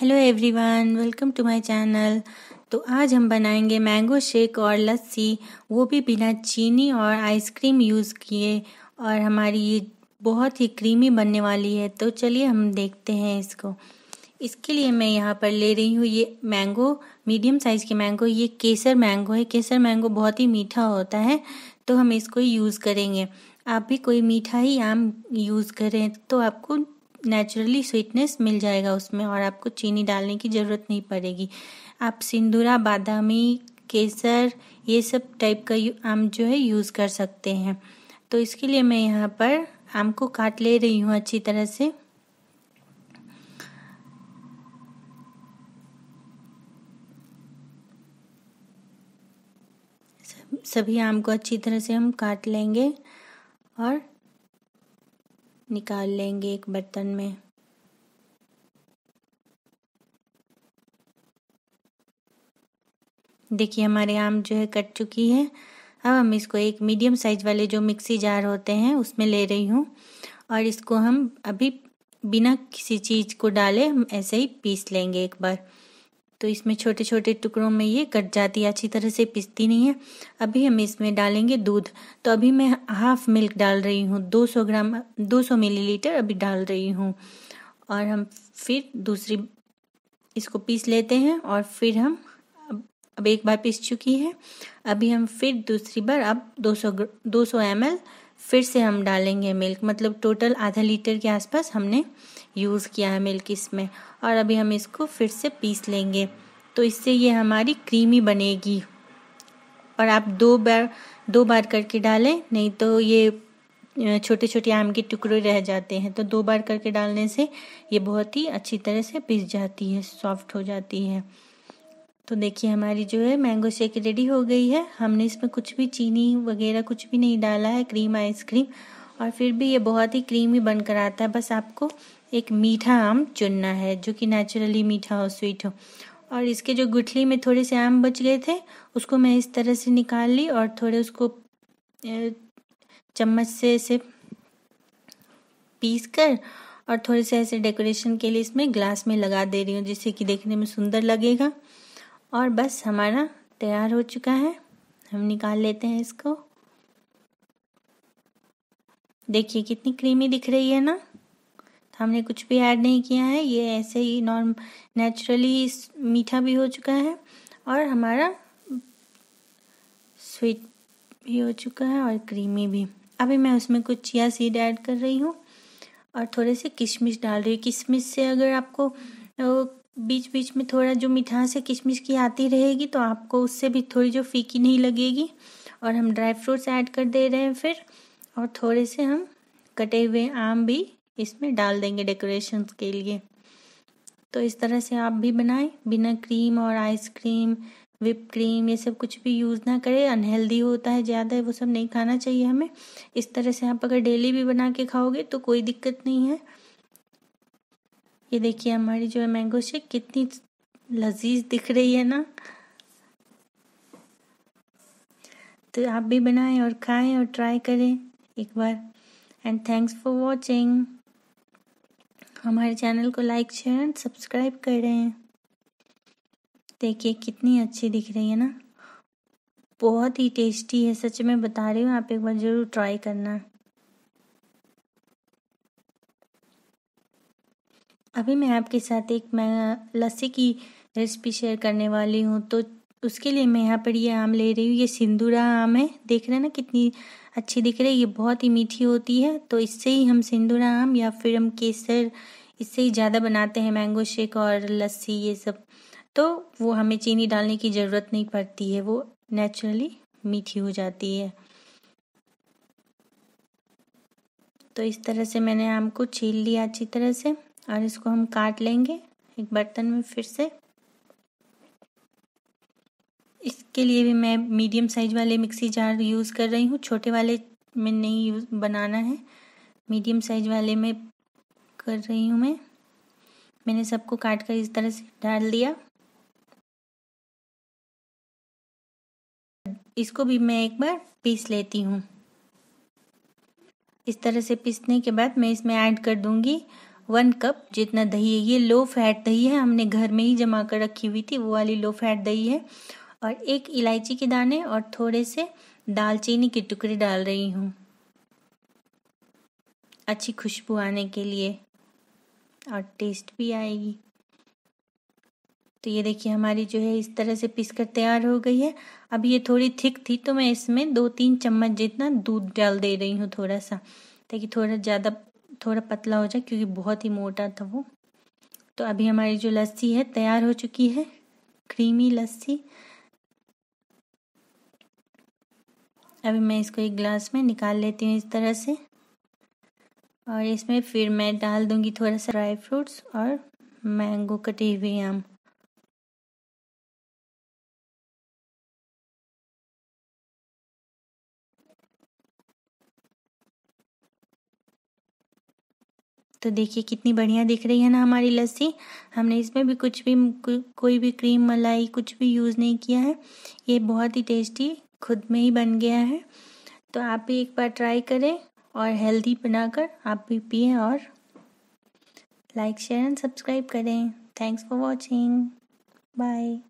hello everyone welcome to my channel तो आज हम बनाएंगे मैंगो शेक और लस्सी वो भी बिना चीनी और आइसक्रीम यूज़ किए और हमारी ये बहुत ही क्रीमी बनने वाली है तो चलिए हम देखते हैं इसको इसके लिए मैं यहाँ पर ले रही हूँ ये मैंगो मीडियम साइज़ के मैंगो ये केसर मैंगो है केसर मैंगो बहुत ही मीठा होता है तो हम इसको यूज़ करेंगे आप भी कोई मीठा ही आम यूज़ करें तो आपको नेचुरली स्वीटनेस मिल जाएगा उसमें और आपको चीनी डालने की ज़रूरत नहीं पड़ेगी आप सिंदूरा बादामी केसर ये सब टाइप का आम जो है यूज़ कर सकते हैं तो इसके लिए मैं यहाँ पर आम को काट ले रही हूँ अच्छी तरह से सभी आम को अच्छी तरह से हम काट लेंगे और निकाल लेंगे एक बर्तन में देखिए हमारे आम जो है कट चुकी है अब हम इसको एक मीडियम साइज वाले जो मिक्सी जार होते हैं उसमें ले रही हूँ और इसको हम अभी बिना किसी चीज़ को डाले हम ऐसे ही पीस लेंगे एक बार तो इसमें छोटे छोटे टुकड़ों में ये कट जाती है अच्छी तरह से पिसती नहीं है अभी हम इसमें डालेंगे दूध तो अभी मैं हाफ मिल्क डाल रही हूँ 200 ग्राम 200 मिलीलीटर अभी डाल रही हूँ और हम फिर दूसरी इसको पीस लेते हैं और फिर हम अब, एक बार पीस चुकी है अभी हम फिर दूसरी बार अब 200 200 एम फिर से हम डालेंगे मिल्क मतलब टोटल आधा लीटर के आसपास हमने यूज़ किया है मिल्क इसमें और अभी हम इसको फिर से पीस लेंगे तो इससे ये हमारी क्रीमी बनेगी और आप दो बार दो बार करके डालें नहीं तो ये छोटे छोटे आम के टुकड़े रह जाते हैं तो दो बार करके डालने से ये बहुत ही अच्छी तरह से पीस जाती है सॉफ्ट हो जाती है तो देखिए हमारी जो है मैंगो शेक रेडी हो गई है हमने इसमें कुछ भी चीनी वगैरह कुछ भी नहीं डाला है क्रीम आइसक्रीम और फिर भी ये बहुत ही क्रीमी बनकर आता है बस आपको एक मीठा आम चुनना है जो कि नेचुरली मीठा हो स्वीट हो और इसके जो गुठली में थोड़े से आम बच गए थे उसको मैं इस तरह से निकाल ली और थोड़े उसको चम्मच से ऐसे पीस कर और थोड़े से ऐसे डेकोरेशन के लिए इसमें ग्लास में लगा दे रही हूँ जिससे कि देखने में सुंदर लगेगा और बस हमारा तैयार हो चुका है हम निकाल लेते हैं इसको देखिए कितनी क्रीमी दिख रही है ना तो हमने कुछ भी ऐड नहीं किया है ये ऐसे ही नॉर्म नेचुरली मीठा भी हो चुका है और हमारा स्वीट भी हो चुका है और क्रीमी भी अभी मैं उसमें कुछ चिया सीड ऐड कर रही हूँ और थोड़े से किशमिश डाल रही हूँ किशमिश से अगर आपको तो बीच बीच में थोड़ा जो मिठास है किशमिश की आती रहेगी तो आपको उससे भी थोड़ी जो फीकी नहीं लगेगी और हम ड्राई फ्रूट्स ऐड कर दे रहे हैं फिर और थोड़े से हम कटे हुए आम भी इसमें डाल देंगे डेकोरेशन के लिए तो इस तरह से आप भी बनाएं बिना क्रीम और आइसक्रीम विप क्रीम ये सब कुछ भी यूज़ ना करें अनहेल्दी होता है ज़्यादा वो सब नहीं खाना चाहिए हमें इस तरह से आप अगर डेली भी बना के खाओगे तो कोई दिक्कत नहीं है ये देखिए हमारी जो है मैंगो शेक कितनी लजीज दिख रही है ना तो आप भी बनाएं और खाएं और ट्राई करें एक बार एंड थैंक्स फॉर वॉचिंग हमारे चैनल को लाइक शेयर एंड सब्सक्राइब करें देखिए कितनी अच्छी दिख रही है ना बहुत ही टेस्टी है सच में बता रही हूँ आप एक बार ज़रूर ट्राई करना अभी मैं आपके साथ एक मैं लस्सी की रेसिपी शेयर करने वाली हूँ तो उसके लिए मैं यहाँ पर ये आम ले रही हूँ ये सिंदूरा आम है देख रहे हैं ना कितनी अच्छी दिख रही है ये बहुत ही मीठी होती है तो इससे ही हम सिंदूरा आम या फिर हम केसर इससे ही ज़्यादा बनाते हैं मैंगो शेक और लस्सी ये सब तो वो हमें चीनी डालने की ज़रूरत नहीं पड़ती है वो नेचुरली मीठी हो जाती है तो इस तरह से मैंने आम को छील लिया अच्छी तरह से और इसको हम काट लेंगे एक बर्तन में फिर से इसके लिए भी मैं मीडियम साइज वाले मिक्सी जार यूज़ कर रही हूँ छोटे वाले में नहीं यूज बनाना है मीडियम साइज वाले में कर रही हूँ मैं मैंने सबको काट कर इस तरह से डाल दिया इसको भी मैं एक बार पीस लेती हूँ इस तरह से पीसने के बाद मैं इसमें ऐड कर दूंगी वन कप जितना दही है ये लो फैट दही है हमने घर में ही जमा कर रखी हुई थी वो वाली लो फैट दही है और एक इलायची के दाने और थोड़े से दालचीनी के टुकड़े डाल रही हूँ अच्छी खुशबू आने के लिए और टेस्ट भी आएगी तो ये देखिए हमारी जो है इस तरह से कर तैयार हो गई है अब ये थोड़ी थिक थी तो मैं इसमें दो तीन चम्मच जितना दूध डाल दे रही हूँ थोड़ा सा ताकि थोड़ा ज़्यादा थोड़ा पतला हो जाए क्योंकि बहुत ही मोटा था वो तो अभी हमारी जो लस्सी है तैयार हो चुकी है क्रीमी लस्सी अभी मैं इसको एक ग्लास में निकाल लेती हूँ इस तरह से और इसमें फिर मैं डाल दूँगी थोड़ा सा ड्राई फ्रूट्स और मैंगो कटे हुए आम तो देखिए कितनी बढ़िया दिख रही है ना हमारी लस्सी हमने इसमें भी कुछ भी को, कोई भी क्रीम मलाई कुछ भी यूज़ नहीं किया है ये बहुत ही टेस्टी खुद में ही बन गया है तो आप भी एक बार ट्राई करें और हेल्दी बनाकर आप भी पिए और लाइक शेयर एंड सब्सक्राइब करें थैंक्स फॉर वॉचिंग बाय